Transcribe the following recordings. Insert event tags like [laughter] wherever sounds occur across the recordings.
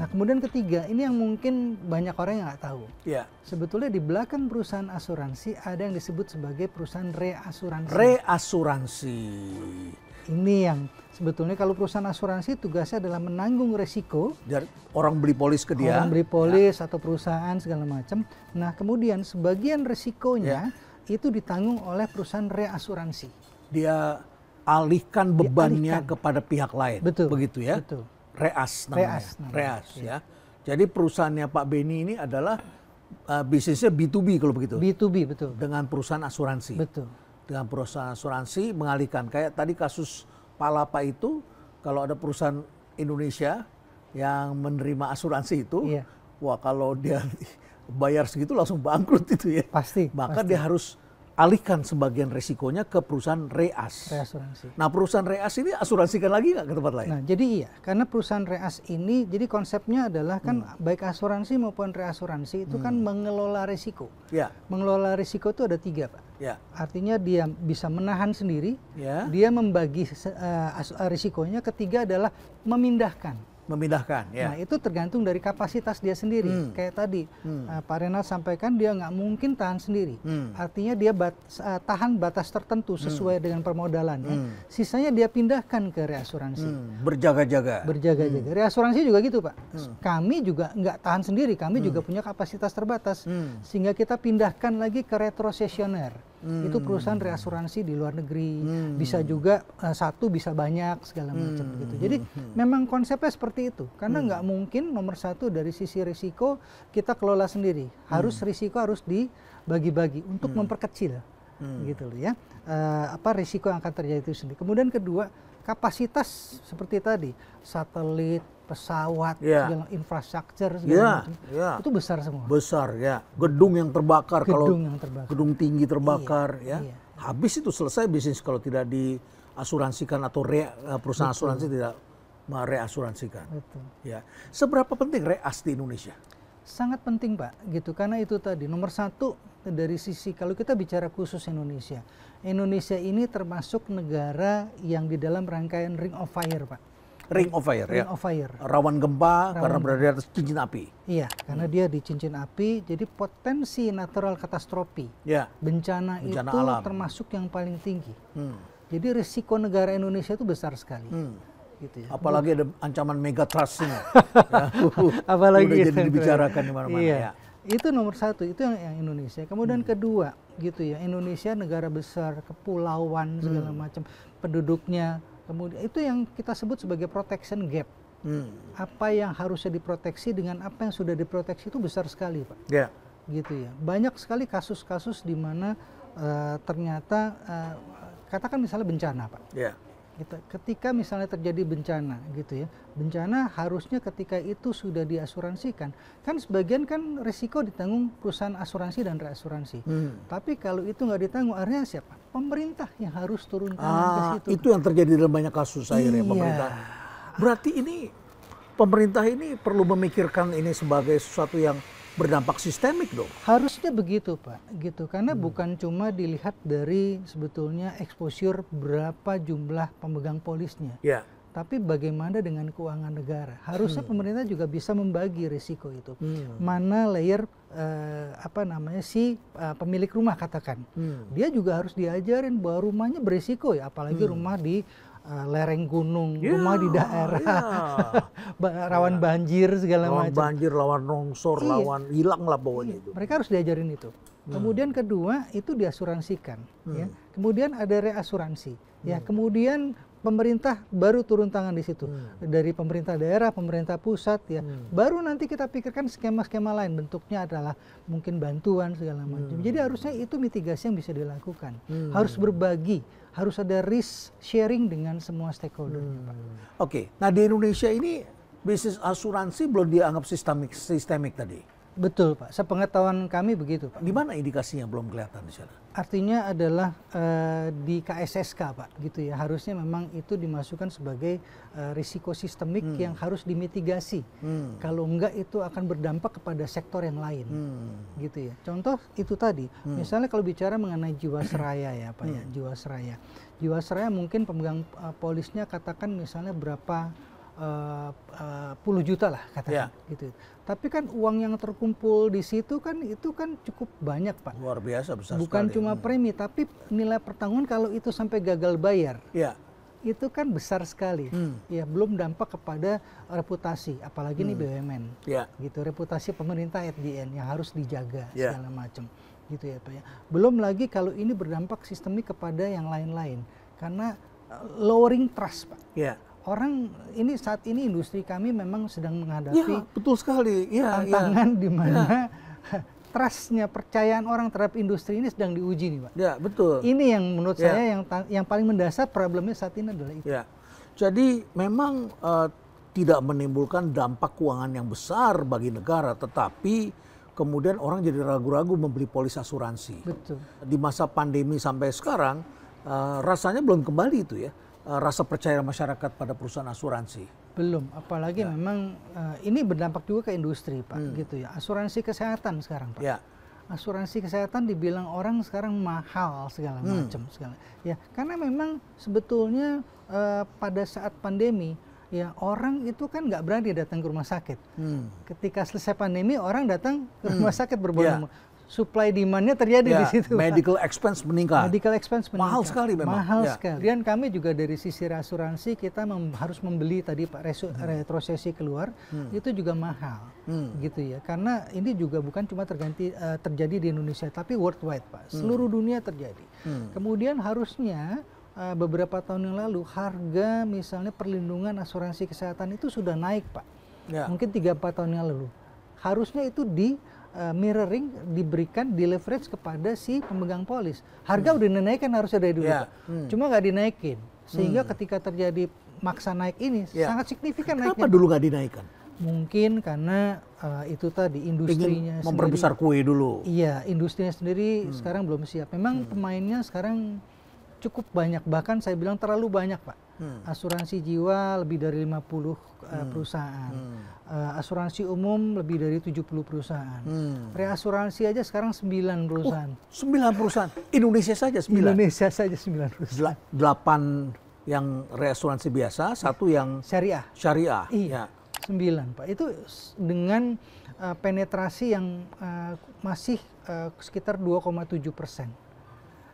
Nah kemudian ketiga, ini yang mungkin banyak orang yang nggak tahu. Yeah. Sebetulnya di belakang perusahaan asuransi ada yang disebut sebagai perusahaan reasuransi. Reasuransi. Ini yang sebetulnya kalau perusahaan asuransi tugasnya adalah menanggung resiko. Dari orang beli polis ke dia. Orang beli ya. polis yeah. atau perusahaan segala macam. Nah kemudian sebagian resikonya yeah. itu ditanggung oleh perusahaan reasuransi. Dia alihkan bebannya Dialihkan. kepada pihak lain. Betul. Begitu ya. Betul. Reas namanya. Reas, namanya. Reas ya. Jadi perusahaannya Pak Beni ini adalah uh, bisnisnya B2B kalau begitu. B2B betul. Dengan perusahaan asuransi. Betul. Dengan perusahaan asuransi mengalihkan kayak tadi kasus Palapa itu kalau ada perusahaan Indonesia yang menerima asuransi itu, ya. wah kalau dia [laughs] bayar segitu langsung bangkrut itu ya. Pasti. Maka pasti. dia harus alihkan sebagian resikonya ke perusahaan reas. Reasuransi. Nah perusahaan reas ini asuransikan lagi nggak ke tempat lain? Nah jadi iya, karena perusahaan reas ini jadi konsepnya adalah kan hmm. baik asuransi maupun reasuransi itu kan hmm. kan mengelola risiko. Ya. Mengelola risiko itu ada tiga pak. Ya. Artinya dia bisa menahan sendiri, ya. dia membagi uh, risikonya. Ketiga adalah memindahkan memindahkan. Ya. Nah itu tergantung dari kapasitas dia sendiri. Hmm. Kayak tadi hmm. uh, Pak Renal sampaikan dia nggak mungkin tahan sendiri. Hmm. Artinya dia bat, uh, tahan batas tertentu hmm. sesuai hmm. dengan permodalan. Ya. Hmm. Sisanya dia pindahkan ke reasuransi. Hmm. Berjaga-jaga. Berjaga-jaga. Hmm. Reasuransi juga gitu Pak. Hmm. Kami juga nggak tahan sendiri. Kami hmm. juga punya kapasitas terbatas. Hmm. Sehingga kita pindahkan lagi ke retrocessioner hmm. itu perusahaan reasuransi di luar negeri hmm. bisa juga uh, satu bisa banyak segala hmm. macam hmm. gitu jadi hmm. hmm. memang konsepnya seperti itu karena hmm. nggak hmm. mungkin nomor satu dari sisi risiko kita kelola sendiri harus hmm. risiko harus dibagi-bagi untuk hmm. memperkecil hmm. gitu loh ya uh, apa risiko yang akan terjadi itu sendiri kemudian kedua kapasitas seperti tadi satelit pesawat yeah. segala infrastruktur segala yeah. macam yeah. itu besar semua besar ya gedung yang terbakar gedung kalau yang terbakar. gedung tinggi iya, terbakar iya, ya iya. habis itu selesai bisnis kalau tidak diasuransikan atau re, eh, perusahaan Betul. asuransi tidak mereasuransikan Betul. ya seberapa penting reas di Indonesia sangat penting pak gitu karena itu tadi nomor satu dari sisi kalau kita bicara khusus Indonesia Indonesia ini termasuk negara yang di dalam rangkaian Ring of Fire pak Ring of Fire. Ring ya. of Fire. Rawan gempa Rawan karena berada di atas cincin api. Iya, karena dia di cincin api, jadi potensi natural katastrofi, ya. bencana, bencana itu alam. termasuk yang paling tinggi. Hmm. Jadi risiko negara Indonesia itu besar sekali. Hmm. Gitu ya. Apalagi ada ancaman mega [laughs] ya. [laughs] Apalagi Udah jadi dibicarakan di mana-mana iya. ya itu nomor satu itu yang, yang Indonesia kemudian hmm. kedua gitu ya Indonesia negara besar kepulauan segala hmm. macam penduduknya Kemudian itu yang kita sebut sebagai protection gap. Hmm. Apa yang harusnya diproteksi dengan apa yang sudah diproteksi itu besar sekali, Pak. Yeah. Gitu ya. Banyak sekali kasus-kasus di mana uh, ternyata uh, katakan misalnya bencana, Pak. Yeah kita gitu. ketika misalnya terjadi bencana gitu ya bencana harusnya ketika itu sudah diasuransikan kan sebagian kan risiko ditanggung perusahaan asuransi dan reasuransi hmm. tapi kalau itu nggak ditanggung akhirnya siapa pemerintah yang harus turun tangan ah, ke situ itu yang terjadi dalam banyak kasus saya iya. pemerintah berarti ini pemerintah ini perlu memikirkan ini sebagai sesuatu yang berdampak sistemik dong. Harusnya begitu Pak, gitu. Karena hmm. bukan cuma dilihat dari sebetulnya eksposur berapa jumlah pemegang polisnya. Yeah. Tapi bagaimana dengan keuangan negara? Harusnya hmm. pemerintah juga bisa membagi risiko itu. Hmm. Mana layer eh, apa namanya si eh, pemilik rumah katakan, hmm. dia juga harus diajarin bahwa rumahnya berisiko ya, apalagi hmm. rumah di uh, lereng gunung, yeah, rumah di daerah, yeah. [laughs] rawan yeah. banjir segala lawan macam. banjir, lawan longsor, yeah. lawan hilang lah pokoknya yeah. itu. Mereka harus diajarin itu. Hmm. Kemudian kedua itu diasuransikan. Ya. Hmm. Ya. Kemudian ada reasuransi. Ya. Hmm. Ya kemudian pemerintah baru turun tangan di situ hmm. dari pemerintah daerah, pemerintah pusat ya. Hmm. Baru nanti kita pikirkan skema-skema lain bentuknya adalah mungkin bantuan segala macam. Hmm. Jadi harusnya itu mitigasi yang bisa dilakukan. Hmm. Harus berbagi, harus ada risk sharing dengan semua stakeholder. Hmm. Oke, okay. nah di Indonesia ini bisnis asuransi belum dianggap sistemik sistemik tadi. Betul Pak, sepengetahuan kami begitu Pak. Di mana indikasinya belum kelihatan di sana? Artinya adalah e, di KSSK Pak, gitu ya. Harusnya memang itu dimasukkan sebagai e, risiko sistemik hmm. yang harus dimitigasi. Hmm. Kalau enggak itu akan berdampak kepada sektor yang lain, hmm. gitu ya. Contoh itu tadi, hmm. misalnya kalau bicara mengenai jiwasraya ya Pak ya. hmm. ya, jiwasraya. Jiwasraya mungkin pemegang eh, polisnya katakan misalnya berapa uh, uh, puluh juta lah katakan yeah. gitu. Tapi kan uang yang terkumpul di situ kan itu kan cukup banyak pak. Luar biasa besar. Bukan sekali. cuma hmm. premi tapi nilai pertanggungan kalau itu sampai gagal bayar. Yeah. Itu kan besar sekali, hmm. ya belum dampak kepada reputasi, apalagi hmm. nih BUMN, yeah. gitu reputasi pemerintah FDN yang harus dijaga yeah. segala macam, gitu ya pak ya. Belum lagi kalau ini berdampak sistemik kepada yang lain-lain, karena eh, lowering trust pak. Yeah orang ini saat ini industri kami memang sedang menghadapi ya, betul sekali ya, ya. tantangan ya. di mana ya. [laughs] trustnya percayaan orang terhadap industri ini sedang diuji nih pak. Ya betul. Ini yang menurut ya. saya yang yang paling mendasar problemnya saat ini adalah itu. Ya. Jadi memang uh, tidak menimbulkan dampak keuangan yang besar bagi negara, tetapi kemudian orang jadi ragu-ragu membeli polis asuransi. Betul. Di masa pandemi sampai sekarang uh, rasanya belum kembali itu ya Eh, rasa percaya masyarakat pada perusahaan asuransi. Belum, apalagi ya. memang uh, ini berdampak juga ke industri, Pak, hmm. gitu ya. Asuransi kesehatan sekarang, Pak. Ya. Asuransi kesehatan dibilang orang sekarang mahal segala hmm. macam segala. Ya, karena memang sebetulnya uh, pada saat pandemi ya orang itu kan nggak berani datang ke rumah sakit. Hmm. Ketika selesai pandemi orang datang ke hmm. rumah sakit berbondong-bondong. Yeah supply demandnya terjadi ya, di situ. Medical Pak. expense meningkat. Medical expense meningkat. Mahal sekali memang. Mahal ya. sekali. Dan kami juga dari sisi asuransi kita mem harus membeli tadi Pak resu- hmm. retrosesi keluar hmm. itu juga mahal, hmm. gitu ya. Karena ini juga bukan cuma terganti uh, terjadi di Indonesia, tapi worldwide Pak. Hmm. Seluruh hmm. dunia terjadi. Hmm. Kemudian harusnya uh, beberapa tahun yang lalu harga misalnya perlindungan asuransi kesehatan itu sudah naik Pak. Ya. Mungkin 3-4 tahun yang lalu. Harusnya itu di uh, mirroring diberikan di leverage kepada si pemegang polis. Harga hmm. udah dinaikkan harusnya dari dulu. Yeah. Hmm. Cuma nggak dinaikin. Sehingga hmm. ketika terjadi maksa naik ini yeah. sangat signifikan Kenapa naiknya. Kenapa dulu nggak dinaikkan? Mungkin karena uh, itu tadi industrinya Ingin memperbesar kue dulu. Iya, industrinya sendiri hmm. sekarang belum siap. Memang hmm. pemainnya sekarang cukup banyak bahkan saya bilang terlalu banyak pak hmm. asuransi jiwa lebih dari 50 uh, eh, hmm. perusahaan hmm. Uh, asuransi umum lebih dari 70 perusahaan hmm. reasuransi aja sekarang 9 perusahaan oh, 9 perusahaan Indonesia saja 9 Indonesia saja 9 perusahaan 8 yang reasuransi biasa satu yang syariah syariah iya ya. 9 pak itu dengan uh, penetrasi yang uh, masih uh, sekitar 2,7 persen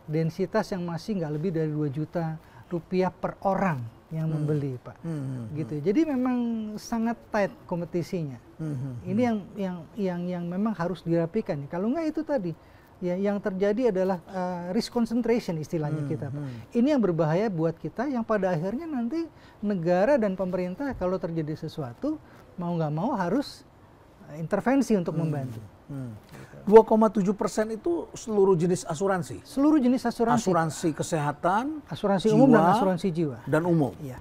densitas yang masih nggak lebih dari 2 juta rupiah per orang yang hmm. membeli pak hmm. hmm, hmm. gitu jadi memang sangat tight kompetisinya hmm, hmm. ini yang yang yang yang memang harus dirapikan kalau nggak itu tadi ya yang terjadi adalah uh, risk concentration istilahnya hmm, kita Pak. Hmm. ini yang berbahaya buat kita yang pada akhirnya nanti negara dan pemerintah kalau terjadi sesuatu mau nggak mau harus intervensi untuk hmm. membantu Hmm. 2,7 persen itu seluruh jenis asuransi. Seluruh jenis asuransi. Asuransi kesehatan, asuransi jiwa, umum dan asuransi jiwa. Dan umum. Iya.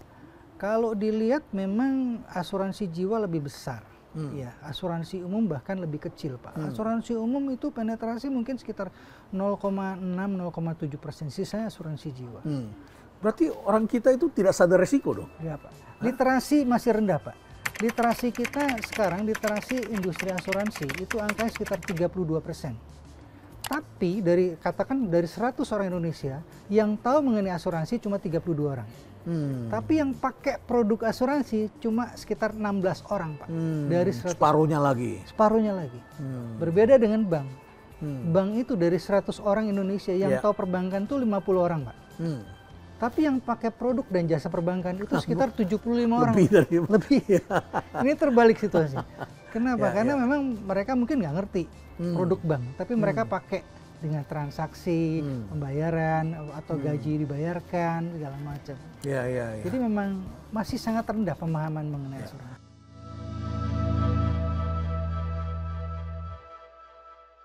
Kalau dilihat memang asuransi jiwa lebih besar. Hmm. Ya, asuransi umum bahkan lebih kecil, Pak. Hmm. Asuransi umum itu penetrasi mungkin sekitar 0,6-0,7 persen. Sisanya asuransi jiwa. Hmm. Berarti orang kita itu tidak sadar resiko dong? Iya, Pak. Literasi masih rendah, Pak Literasi kita sekarang, literasi industri asuransi itu angkanya sekitar 32 persen. Tapi dari katakan dari 100 orang Indonesia yang tahu mengenai asuransi cuma 32 orang. Hmm. Tapi yang pakai produk asuransi cuma sekitar 16 orang, Pak. Hmm. Dari 100. separuhnya lagi. Separuhnya lagi. Hmm. Berbeda dengan bank. Hmm. Bank itu dari 100 orang Indonesia yang yeah. tahu perbankan tuh 50 orang, Pak. Hmm. Tapi yang pakai produk dan jasa perbankan itu ah, sekitar 75 orang. Lebih dari lebih. Iya. [laughs] Ini terbalik situasi. Kenapa? Ya, Karena ya. memang mereka mungkin nggak ngerti hmm. produk bank, tapi hmm. mereka pakai dengan transaksi, hmm. pembayaran atau hmm. gaji dibayarkan segala macam. Ya, ya, ya. Jadi memang masih sangat rendah pemahaman mengenai ya.